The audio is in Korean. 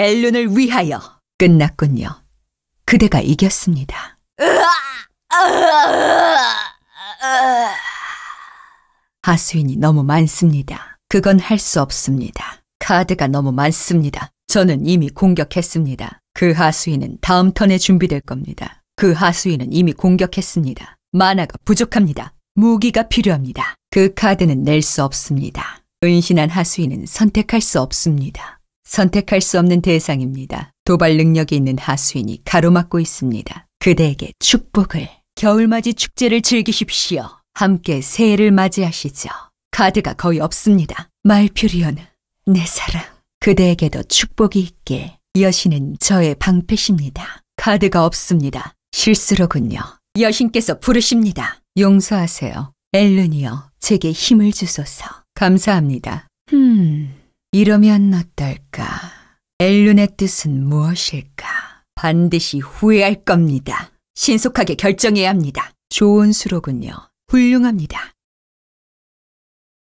앨륜을 위하여 끝났군요. 그대가 이겼습니다. 하수인이 너무 많습니다. 그건 할 수 없습니다. 카드가 너무 많습니다. 저는 이미 공격했습니다. 그 하수인은 다음 턴에 준비될 겁니다. 그 하수인은 이미 공격했습니다. 만화가 부족합니다. 무기가 필요합니다. 그 카드는 낼 수 없습니다. 은신한 하수인은 선택할 수 없습니다. 선택할 수 없는 대상입니다. 도발 능력이 있는 하수인이 가로막고 있습니다. 그대에게 축복을. 겨울맞이 축제를 즐기십시오. 함께 새해를 맞이하시죠. 카드가 거의 없습니다. 말퓨리언, 내 사랑. 그대에게도 축복이 있게. 여신은 저의 방패십니다. 카드가 없습니다. 실수로군요. 여신께서 부르십니다. 용서하세요. 엘르니어, 제게 힘을 주소서. 감사합니다. 흠. 이러면 어떨까? 엘룬의 뜻은 무엇일까? 반드시 후회할 겁니다. 신속하게 결정해야 합니다. 좋은 수로군요. 훌륭합니다.